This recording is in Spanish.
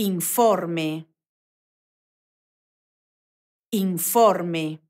informe, informe.